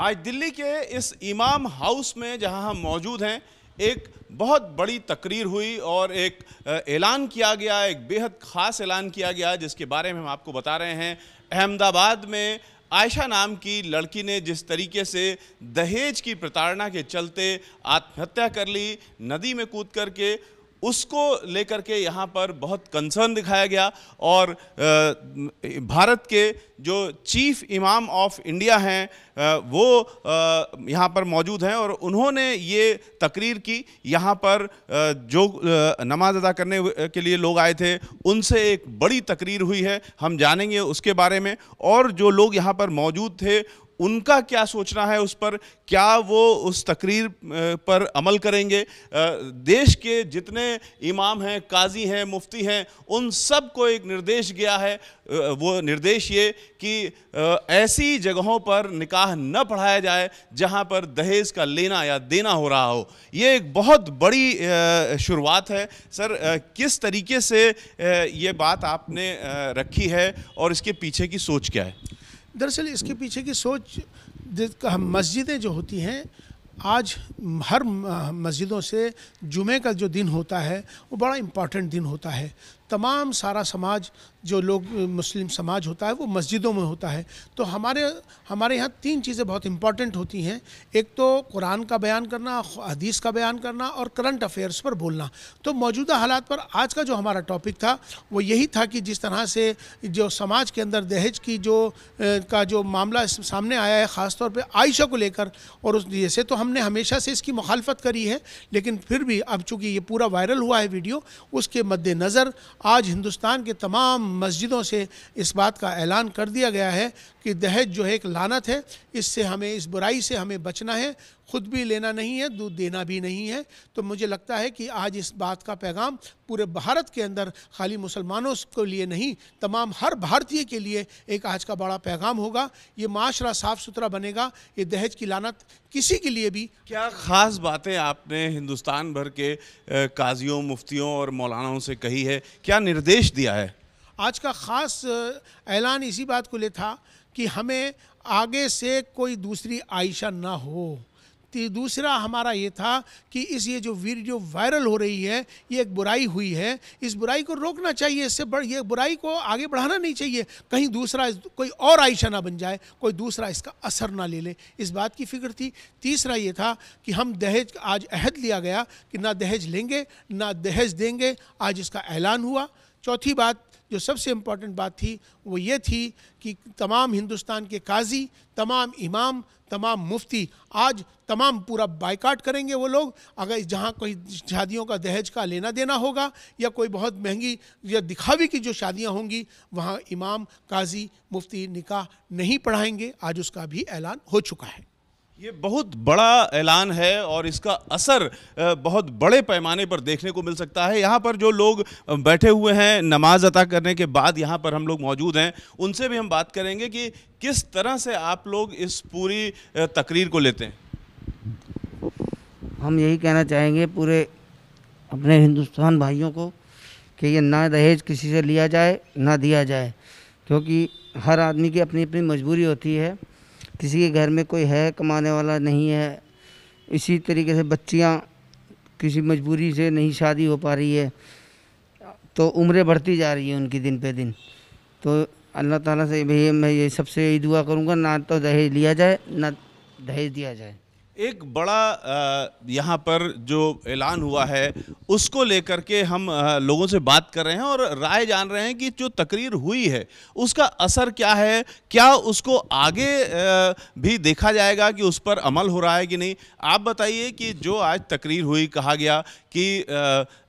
आज दिल्ली के इस इमाम हाउस में जहां हम मौजूद हैं एक बहुत बड़ी तकरीर हुई और एक ऐलान किया गया एक बेहद ख़ास ऐलान किया गया जिसके बारे में हम आपको बता रहे हैं अहमदाबाद में आयशा नाम की लड़की ने जिस तरीके से दहेज की प्रताड़ना के चलते आत्महत्या कर ली नदी में कूद करके उसको लेकर के यहाँ पर बहुत कंसर्न दिखाया गया और भारत के जो चीफ इमाम ऑफ इंडिया हैं वो यहाँ पर मौजूद हैं और उन्होंने ये तकरीर की यहाँ पर जो नमाज अदा करने के लिए लोग आए थे उनसे एक बड़ी तकरीर हुई है हम जानेंगे उसके बारे में और जो लोग यहाँ पर मौजूद थे उनका क्या सोचना है उस पर क्या वो उस तकरीर पर अमल करेंगे देश के जितने इमाम हैं काजी हैं मुफ्ती हैं उन सब को एक निर्देश गया है वो निर्देश ये कि ऐसी जगहों पर निकाह न पढ़ाया जाए जहाँ पर दहेज का लेना या देना हो रहा हो ये एक बहुत बड़ी शुरुआत है सर किस तरीके से ये बात आपने रखी है और इसके पीछे की सोच क्या है दरअसल इसके पीछे की सोच मस्जिदें जो होती हैं आज हर मस्जिदों से जुमे का जो दिन होता है वो बड़ा इम्पॉर्टेंट दिन होता है तमाम सारा समाज जो लोग मुस्लिम समाज होता है वो मस्जिदों में होता है तो हमारे हमारे यहाँ तीन चीज़ें बहुत इम्पॉर्टेंट होती हैं एक तो कुरान का बयान करना हदीस का बयान करना और करंट अफेयर्स पर बोलना तो मौजूदा हालात पर आज का जो हमारा टॉपिक था वो यही था कि जिस तरह से जो समाज के अंदर दहेज की जो का जो मामला सामने आया है ख़ासतौर पर आयशा को लेकर और उस जैसे तो हम हमने हमेशा से इसकी मुखालफत करी है लेकिन फिर भी अब चूंकि ये पूरा वायरल हुआ है वीडियो उसके मद्देनज़र आज हिंदुस्तान के तमाम मस्जिदों से इस बात का ऐलान कर दिया गया है कि दहेज जो है एक लानत है इससे हमें इस बुराई से हमें बचना है खुद भी लेना नहीं है दूध देना भी नहीं है तो मुझे लगता है कि आज इस बात का पैगाम पूरे भारत के अंदर खाली मुसलमानों के लिए नहीं तमाम हर भारतीय के लिए एक आज का बड़ा पैगाम होगा ये माशरा साफ सुथरा बनेगा ये दहेज की लानत किसी के लिए भी क्या ख़ास बातें आपने हिंदुस्तान भर के काजियों मुफ्तियों और मौलानाओं से कही है क्या निर्देश दिया है आज का ख़ास ऐलान इसी बात को ले था कि हमें आगे से कोई दूसरी आयशा ना हो दूसरा हमारा ये था कि इस ये जो वीडियो वायरल हो रही है ये एक बुराई हुई है इस बुराई को रोकना चाहिए इससे बढ़ ये बुराई को आगे बढ़ाना नहीं चाहिए कहीं दूसरा कोई और आयशा ना बन जाए कोई दूसरा इसका असर ना ले ले इस बात की फिक्र थी तीसरा ये था कि हम दहेज आज अहद लिया गया कि ना दहेज लेंगे ना दहेज देंगे आज इसका ऐलान हुआ चौथी बात जो सबसे इम्पॉर्टेंट बात थी वो ये थी कि तमाम हिंदुस्तान के काजी तमाम इमाम तमाम मुफ्ती आज तमाम पूरा बाइकाट करेंगे वो लोग अगर जहाँ कोई शादियों का दहेज का लेना देना होगा या कोई बहुत महंगी या दिखावे की जो शादियाँ होंगी वहाँ इमाम काजी मुफ्ती निकाह नहीं पढ़ाएंगे आज उसका भी ऐलान हो चुका है ये बहुत बड़ा ऐलान है और इसका असर बहुत बड़े पैमाने पर देखने को मिल सकता है यहाँ पर जो लोग बैठे हुए हैं नमाज अता करने के बाद यहाँ पर हम लोग मौजूद हैं उनसे भी हम बात करेंगे कि किस तरह से आप लोग इस पूरी तकरीर को लेते हैं हम यही कहना चाहेंगे पूरे अपने हिंदुस्तान भाइयों को कि ये ना दहेज किसी से लिया जाए ना दिया जाए क्योंकि हर आदमी की अपनी अपनी मजबूरी होती है किसी के घर में कोई है कमाने वाला नहीं है इसी तरीके से बच्चियां किसी मजबूरी से नहीं शादी हो पा रही है तो उम्रें बढ़ती जा रही है उनकी दिन पे दिन तो अल्लाह ताला से भैया मैं ये सबसे यही दुआ करूँगा ना तो दहेज लिया जाए ना दहेज दिया जाए एक बड़ा यहाँ पर जो ऐलान हुआ है उसको लेकर के हम लोगों से बात कर रहे हैं और राय जान रहे हैं कि जो तकरीर हुई है उसका असर क्या है क्या उसको आगे भी देखा जाएगा कि उस पर अमल हो रहा है कि नहीं आप बताइए कि जो आज तकरीर हुई कहा गया कि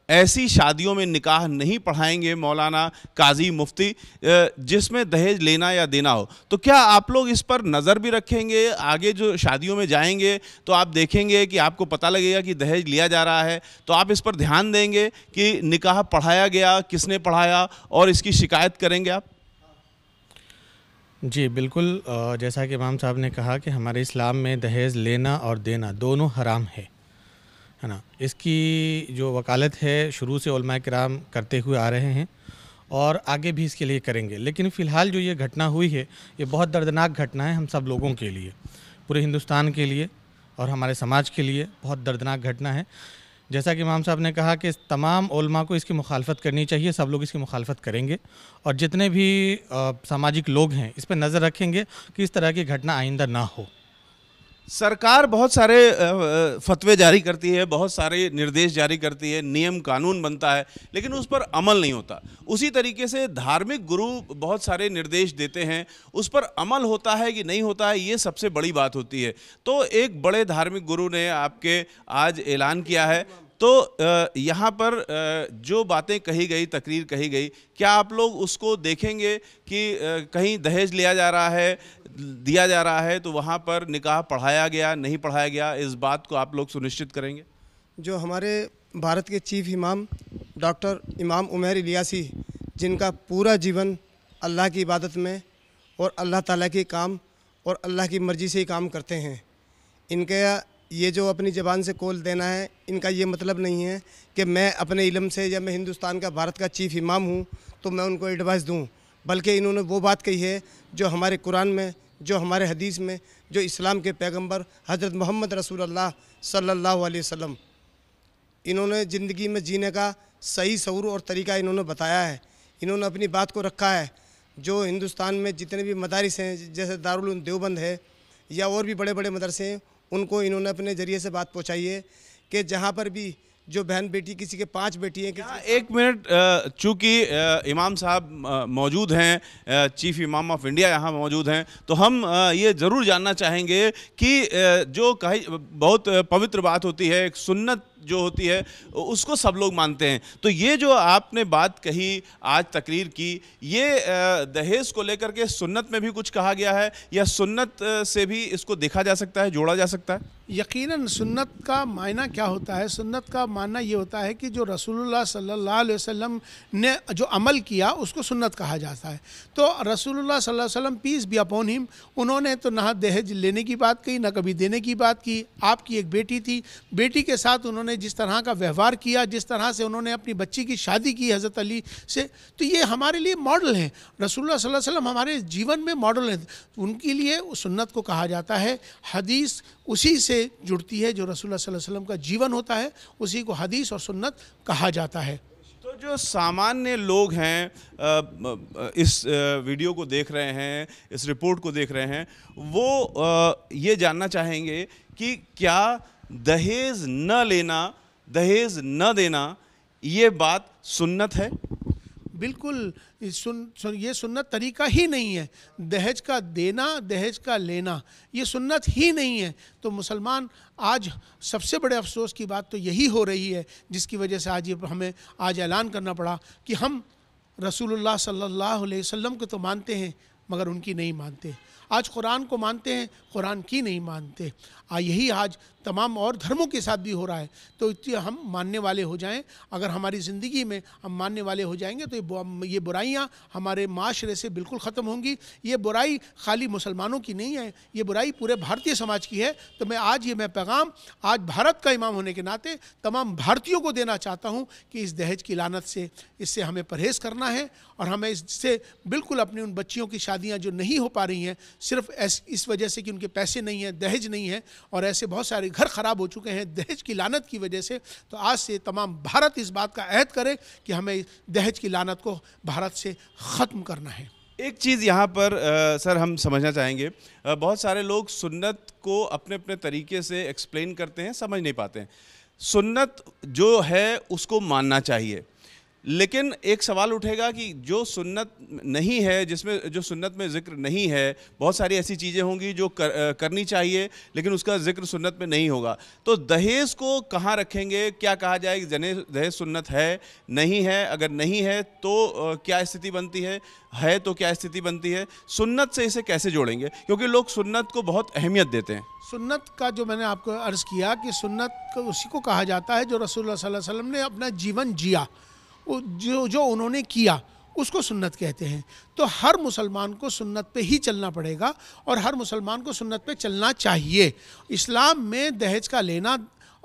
ऐसी शादियों में निकाह नहीं पढ़ाएंगे मौलाना काजी मुफ्ती जिसमें दहेज लेना या देना हो तो क्या आप लोग इस पर नज़र भी रखेंगे आगे जो शादियों में जाएंगे तो आप देखेंगे कि आपको पता लगेगा कि दहेज लिया जा रहा है तो आप इस पर ध्यान देंगे कि निकाह पढ़ाया गया किसने पढ़ाया और इसकी शिकायत करेंगे आप जी बिल्कुल जैसा कि इमाम साहब ने कहा कि हमारे इस्लाम में दहेज लेना और देना दोनों हराम है है ना इसकी जो वकालत है शुरू से उलमा कराम करते हुए आ रहे हैं और आगे भी इसके लिए करेंगे लेकिन फ़िलहाल जो ये घटना हुई है ये बहुत दर्दनाक घटना है हम सब लोगों के लिए पूरे हिंदुस्तान के लिए और हमारे समाज के लिए बहुत दर्दनाक घटना है जैसा कि इमाम साहब ने कहा कि तमाम उलमा को इसकी मुखालफत करनी चाहिए सब लोग इसकी मुखालफत करेंगे और जितने भी सामाजिक लोग हैं इस पर नज़र रखेंगे कि इस तरह की घटना आइंदा ना हो सरकार बहुत सारे फतवे जारी करती है बहुत सारे निर्देश जारी करती है नियम कानून बनता है लेकिन उस पर अमल नहीं होता उसी तरीके से धार्मिक गुरु बहुत सारे निर्देश देते हैं उस पर अमल होता है कि नहीं होता है ये सबसे बड़ी बात होती है तो एक बड़े धार्मिक गुरु ने आपके आज ऐलान किया है तो यहाँ पर जो बातें कही गई तकरीर कही गई क्या आप लोग उसको देखेंगे कि कहीं दहेज लिया जा रहा है दिया जा रहा है तो वहाँ पर निकाह पढ़ाया गया नहीं पढ़ाया गया इस बात को आप लोग सुनिश्चित करेंगे जो हमारे भारत के चीफ इमाम डॉक्टर इमाम उमेर इलियासी जिनका पूरा जीवन अल्लाह की इबादत में और अल्लाह ताला के काम और अल्लाह की मर्ज़ी से ही काम करते हैं इनके ये जो अपनी ज़बान से कोल देना है इनका ये मतलब नहीं है कि मैं अपने इलम से या मैं हिंदुस्तान का भारत का चीफ इमाम हूँ तो मैं उनको एडवाइस दूँ बल्कि इन्होंने वो बात कही है जो हमारे कुरान में जो हमारे हदीस में जो इस्लाम के पैगंबर हज़रत मोहम्मद रसूल अल्लाह सल्लल्लाहु अलैहि वसल्लम इन्होंने ज़िंदगी में जीने का सही शूर और तरीका इन्होंने बताया है इन्होंने अपनी बात को रखा है जो हिंदुस्तान में जितने भी मदारस हैं जैसे दारुल देवबंद है या और भी बड़े बड़े मदरसे हैं उनको इन्होंने अपने ज़रिए से बात पहुँचाई है कि जहाँ पर भी जो बहन बेटी किसी के पांच बेटी हैं किसी एक मिनट चूंकि इमाम साहब मौजूद हैं चीफ इमाम ऑफ इंडिया यहाँ मौजूद हैं तो हम ये ज़रूर जानना चाहेंगे कि जो कही बहुत पवित्र बात होती है एक सुन्नत जो होती है उसको सब लोग मानते हैं तो ये जो आपने बात कही आज तकरीर की ये दहेज को लेकर के सुन्नत में भी कुछ कहा गया है या सुन्नत से भी इसको देखा जा सकता है जोड़ा जा सकता है यकीनन सुन्नत का मायना क्या होता है सुन्नत का मानना ये होता है कि जो रसूलुल्लाह सल्लल्लाहु अलैहि वसल्लम ने जो अमल किया उसको सुन्नत कहा जाता है तो रसूलुल्लाह सल्लल्लाहु अलैहि वसल्लम पीस बी अपॉन हिम उन्होंने तो ना दहेज लेने की बात कही ना कभी देने की बात की आपकी एक बेटी थी बेटी के साथ उन्होंने उन्होंने जिस तरह का व्यवहार किया जिस तरह से उन्होंने अपनी बच्ची की शादी की हज़रत अली से तो ये हमारे लिए मॉडल हैं रसूलुल्लाह सल्लल्लाहु अलैहि वसल्लम हमारे जीवन में मॉडल हैं उनके लिए सुन्नत को कहा जाता है हदीस उसी से जुड़ती है जो रसूलुल्लाह सल्लल्लाहु अलैहि वसल्लम का जीवन होता है उसी को हदीस और सुन्नत कहा जाता है तो जो सामान्य लोग हैं इस वीडियो को देख रहे हैं इस रिपोर्ट को देख रहे हैं वो ये जानना चाहेंगे कि क्या दहेज न लेना दहेज न देना ये बात सुन्नत है बिल्कुल सुन, सुन ये सुन्नत तरीका ही नहीं है दहेज का देना दहेज का लेना ये सुन्नत ही नहीं है तो मुसलमान आज सबसे बड़े अफसोस की बात तो यही हो रही है जिसकी वजह से आज ये हमें आज ऐलान करना पड़ा कि हम रसूलुल्लाह सल्लल्लाहु अलैहि वसल्लम को तो मानते हैं मगर उनकी नहीं मानते आज कुरान को मानते हैं कुरान की नहीं मानते आ यही आज तमाम और धर्मों के साथ भी हो रहा है तो इतने हम मानने वाले हो जाएं अगर हमारी ज़िंदगी में हम मानने वाले हो जाएंगे तो ये ये बुराइयाँ हमारे माशरे से बिल्कुल ख़त्म होंगी ये बुराई खाली मुसलमानों की नहीं है ये बुराई पूरे भारतीय समाज की है तो मैं आज ये मैं पैगाम आज भारत का इमाम होने के नाते तमाम भारतीयों को देना चाहता हूँ कि इस दहेज की लानत से इससे हमें परहेज़ करना है और हमें इससे बिल्कुल अपनी उन बच्चियों की शादियाँ जो नहीं हो पा रही हैं सिर्फ इस वजह से कि उनके पैसे नहीं हैं दहेज नहीं है और ऐसे बहुत सारे घर ख़राब हो चुके हैं दहेज की लानत की वजह से तो आज से तमाम भारत इस बात का अहद करे कि हमें दहेज की लानत को भारत से ख़त्म करना है एक चीज़ यहाँ पर आ, सर हम समझना चाहेंगे आ, बहुत सारे लोग सुन्नत को अपने अपने तरीके से एक्सप्लेन करते हैं समझ नहीं पाते हैं सुन्नत जो है उसको मानना चाहिए लेकिन एक सवाल उठेगा कि जो सुन्नत नहीं है जिसमें जो सुन्नत में ज़िक्र नहीं है बहुत सारी ऐसी चीज़ें होंगी जो कर, करनी चाहिए लेकिन उसका ज़िक्र सुन्नत में नहीं होगा तो दहेज को कहाँ रखेंगे क्या कहा जाए कि दहेज सुन्नत है नहीं है अगर नहीं है तो क्या स्थिति बनती है है तो क्या स्थिति बनती है सुन्नत से इसे कैसे जोड़ेंगे क्योंकि लोग सुन्नत को बहुत अहमियत देते हैं सुन्नत का जो मैंने आपको अर्ज़ किया कि सुन्नत उसी को कहा जाता है जो रसोल वसलम ने अपना जीवन जिया जो जो उन्होंने किया उसको सुन्नत कहते हैं तो हर मुसलमान को सुन्नत पे ही चलना पड़ेगा और हर मुसलमान को सुन्नत पे चलना चाहिए इस्लाम में दहेज का लेना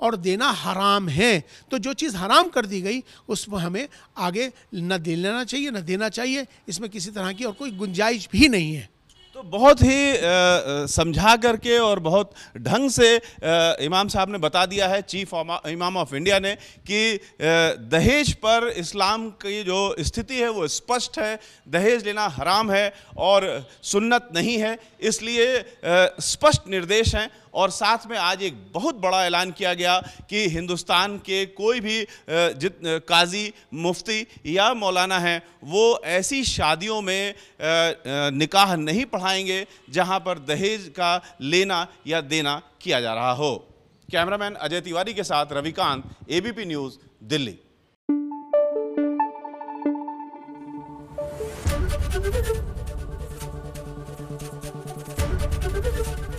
और देना हराम है तो जो चीज़ हराम कर दी गई उसमें हमें आगे न दे लेना चाहिए न देना चाहिए इसमें किसी तरह की और कोई गुंजाइश भी नहीं है तो बहुत ही समझा करके और बहुत ढंग से आ, इमाम साहब ने बता दिया है चीफ इमाम ऑफ इंडिया ने कि आ, दहेज पर इस्लाम की जो स्थिति है वो स्पष्ट है दहेज लेना हराम है और सुन्नत नहीं है इसलिए स्पष्ट निर्देश हैं और साथ में आज एक बहुत बड़ा ऐलान किया गया कि हिंदुस्तान के कोई भी जित काजी मुफ्ती या मौलाना हैं वो ऐसी शादियों में निकाह नहीं पढ़ाएंगे जहां पर दहेज का लेना या देना किया जा रहा हो कैमरामैन अजय तिवारी के साथ रविकांत एबीपी न्यूज़ दिल्ली